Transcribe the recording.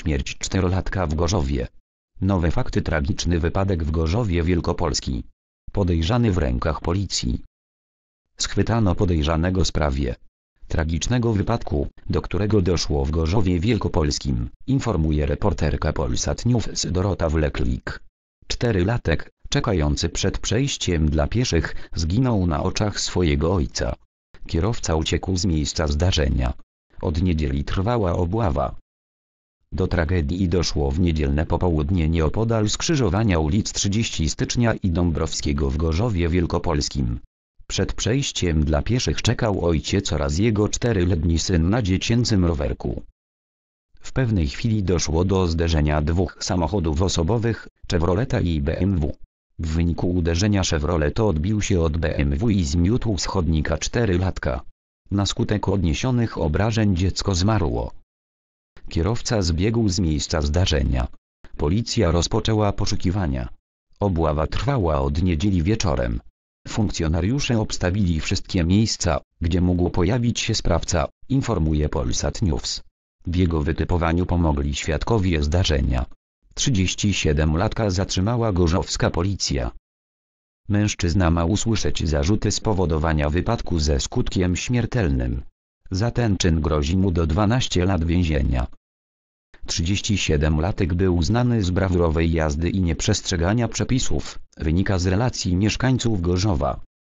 Śmierć czterolatka w Gorzowie. Nowe fakty tragiczny wypadek w Gorzowie Wielkopolski. Podejrzany w rękach policji. Schwytano podejrzanego sprawie tragicznego wypadku, do którego doszło w Gorzowie Wielkopolskim, informuje reporterka Polsat News Dorota Wleklik. latek, czekający przed przejściem dla pieszych, zginął na oczach swojego ojca. Kierowca uciekł z miejsca zdarzenia. Od niedzieli trwała obława, do tragedii doszło w niedzielne popołudnie nieopodal skrzyżowania ulic 30 Stycznia i Dąbrowskiego w Gorzowie Wielkopolskim. Przed przejściem dla pieszych czekał ojciec oraz jego czteryletni syn na dziecięcym rowerku. W pewnej chwili doszło do zderzenia dwóch samochodów osobowych, Chevroleta i BMW. W wyniku uderzenia Chevrolet odbił się od BMW i zmiótł schodnika czterylatka. Na skutek odniesionych obrażeń dziecko zmarło. Kierowca zbiegł z miejsca zdarzenia. Policja rozpoczęła poszukiwania. Obława trwała od niedzieli wieczorem. Funkcjonariusze obstawili wszystkie miejsca, gdzie mógł pojawić się sprawca, informuje Polsat News. W jego wytypowaniu pomogli świadkowie zdarzenia. 37-latka zatrzymała gorzowska policja. Mężczyzna ma usłyszeć zarzuty spowodowania wypadku ze skutkiem śmiertelnym. Za ten czyn grozi mu do 12 lat więzienia. 37-latek był znany z brawurowej jazdy i nieprzestrzegania przepisów, wynika z relacji mieszkańców Gorzowa.